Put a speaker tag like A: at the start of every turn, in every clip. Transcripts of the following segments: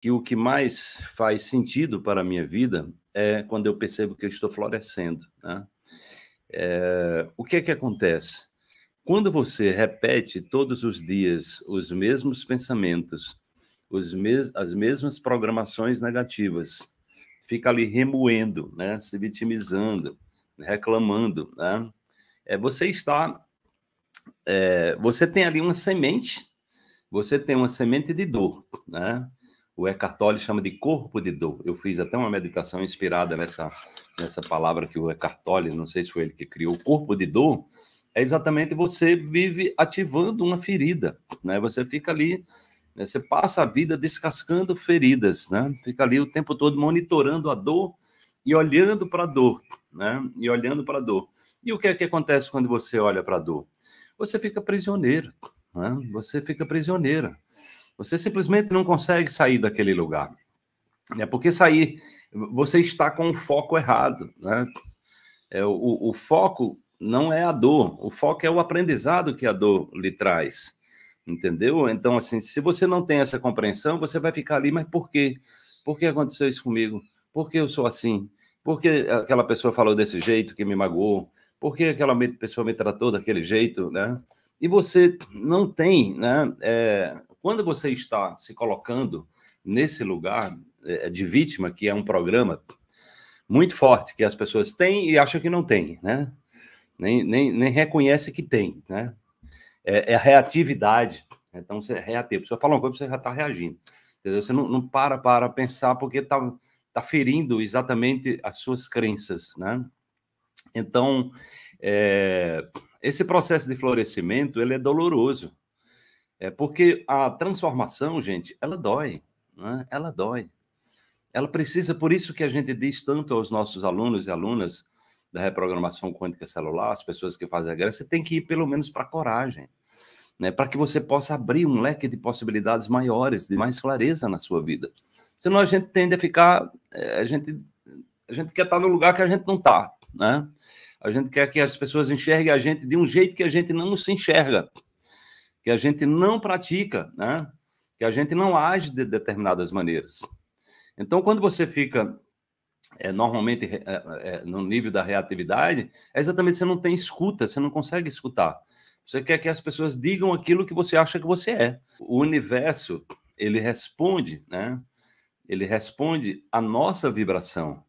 A: que o que mais faz sentido para a minha vida é quando eu percebo que eu estou florescendo. Né? É, o que é que acontece? Quando você repete todos os dias os mesmos pensamentos, os mes as mesmas programações negativas, fica ali remoendo, né? se vitimizando, reclamando, né? é, você está. É, você tem ali uma semente, você tem uma semente de dor, né? o Eckhart Tolle chama de corpo de dor. Eu fiz até uma meditação inspirada nessa, nessa palavra que o Eckhart Tolle, não sei se foi ele que criou, o corpo de dor é exatamente você vive ativando uma ferida, né? Você fica ali, né? você passa a vida descascando feridas, né? Fica ali o tempo todo monitorando a dor e olhando para a dor, né? E olhando para a dor. E o que é que acontece quando você olha para a dor? Você fica prisioneiro, né? Você fica prisioneira você simplesmente não consegue sair daquele lugar. É porque sair, você está com o foco errado, né? É, o, o foco não é a dor, o foco é o aprendizado que a dor lhe traz, entendeu? Então, assim, se você não tem essa compreensão, você vai ficar ali, mas por quê? Por que aconteceu isso comigo? Por que eu sou assim? Por que aquela pessoa falou desse jeito que me magoou? Por que aquela pessoa me tratou daquele jeito, né? E você não tem, né? É quando você está se colocando nesse lugar é, é de vítima, que é um programa muito forte que as pessoas têm e acham que não têm, né? Nem, nem, nem reconhece que tem, né? É, é a reatividade. Né? Então, você é reativo. Você fala uma coisa, você já está reagindo. Entendeu? Você não, não para para pensar porque está tá ferindo exatamente as suas crenças, né? Então, é, esse processo de florescimento, ele é doloroso. É porque a transformação, gente, ela dói, né? Ela dói. Ela precisa, por isso que a gente diz tanto aos nossos alunos e alunas da reprogramação quântica celular, as pessoas que fazem a guerra, você tem que ir pelo menos para a coragem, né? Para que você possa abrir um leque de possibilidades maiores, de mais clareza na sua vida. Senão a gente tende a ficar, é, a gente a gente quer estar tá no lugar que a gente não está, né? A gente quer que as pessoas enxerguem a gente de um jeito que a gente não se enxerga que a gente não pratica, né? que a gente não age de determinadas maneiras. Então, quando você fica é, normalmente é, é, no nível da reatividade, é exatamente você não tem escuta, você não consegue escutar. Você quer que as pessoas digam aquilo que você acha que você é. O universo, ele responde, né? Ele responde à nossa vibração.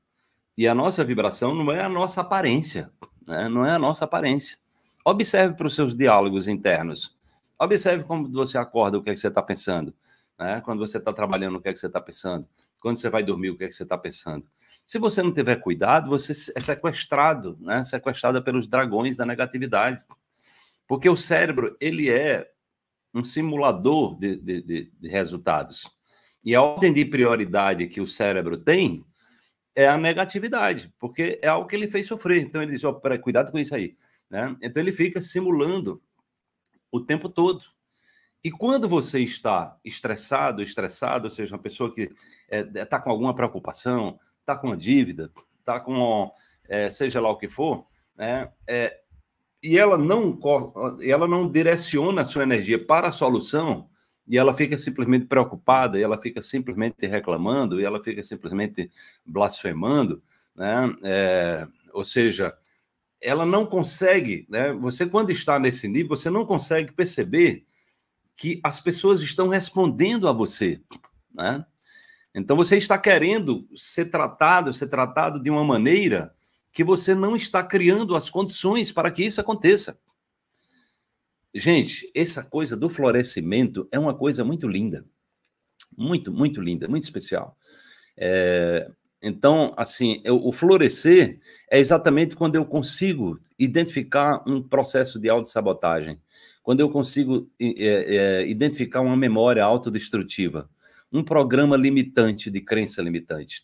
A: E a nossa vibração não é a nossa aparência, né? não é a nossa aparência. Observe para os seus diálogos internos. Observe como você acorda, o que é que você está pensando. Né? Quando você está trabalhando, o que é que você está pensando. Quando você vai dormir, o que é que você está pensando. Se você não tiver cuidado, você é sequestrado, né? sequestrada pelos dragões da negatividade. Porque o cérebro, ele é um simulador de, de, de, de resultados. E a ordem de prioridade que o cérebro tem é a negatividade, porque é algo que ele fez sofrer. Então ele diz: ó, oh, cuidado com isso aí. Né? Então ele fica simulando o tempo todo. E quando você está estressado, estressado, ou seja, uma pessoa que está é, tá com alguma preocupação, está com uma dívida, está com é, seja lá o que for, né, é, e ela não, ela não direciona a sua energia para a solução, e ela fica simplesmente preocupada, e ela fica simplesmente reclamando, e ela fica simplesmente blasfemando, né? É, ou seja, ela não consegue, né? Você quando está nesse nível, você não consegue perceber que as pessoas estão respondendo a você, né? Então você está querendo ser tratado, ser tratado de uma maneira que você não está criando as condições para que isso aconteça. Gente, essa coisa do florescimento é uma coisa muito linda. Muito, muito linda, muito especial. É, então, assim, eu, o florescer é exatamente quando eu consigo identificar um processo de autossabotagem, quando eu consigo é, é, identificar uma memória autodestrutiva, um programa limitante de crença limitante.